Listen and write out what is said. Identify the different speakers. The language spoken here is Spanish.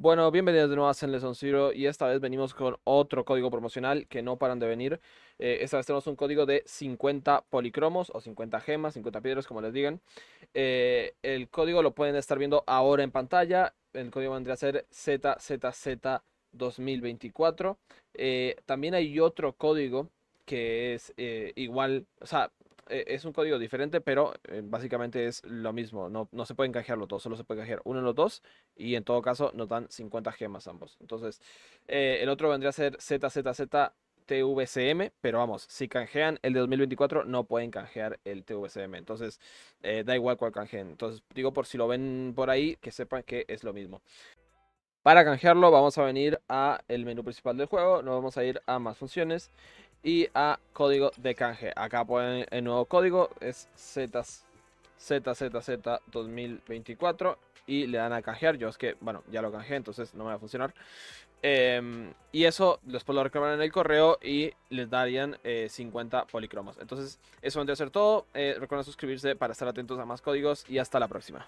Speaker 1: Bueno, bienvenidos de nuevo a Senle Zero y esta vez venimos con otro código promocional que no paran de venir. Eh, esta vez tenemos un código de 50 policromos o 50 gemas, 50 piedras, como les digan. Eh, el código lo pueden estar viendo ahora en pantalla. El código vendría a ser ZZZ2024. Eh, también hay otro código que es igual, o sea, eh, es un código diferente, pero eh, básicamente es lo mismo. No, no se pueden canjearlo los dos, solo se puede canjear uno de los dos. Y en todo caso nos dan 50 gemas ambos. Entonces, eh, el otro vendría a ser ZZZTVCM pero vamos, si canjean el de 2024, no pueden canjear el TVCM. Entonces, da igual cuál canjeen. Entonces, digo por si lo ven por ahí, que sepan que es lo mismo. Para canjearlo, vamos a venir a el menú principal del juego, nos vamos a ir a más funciones y a código de canje. Acá ponen el nuevo código, es Z, ZZZ 2024 y le dan a canjear. Yo es que, bueno, ya lo canjeé, entonces no me va a funcionar. Em, y eso después lo reclaman en el correo y les darían 50 eh, policromos. Entonces, eso vendría a ser todo. Eh, recuerden suscribirse para estar atentos a más códigos y hasta la próxima.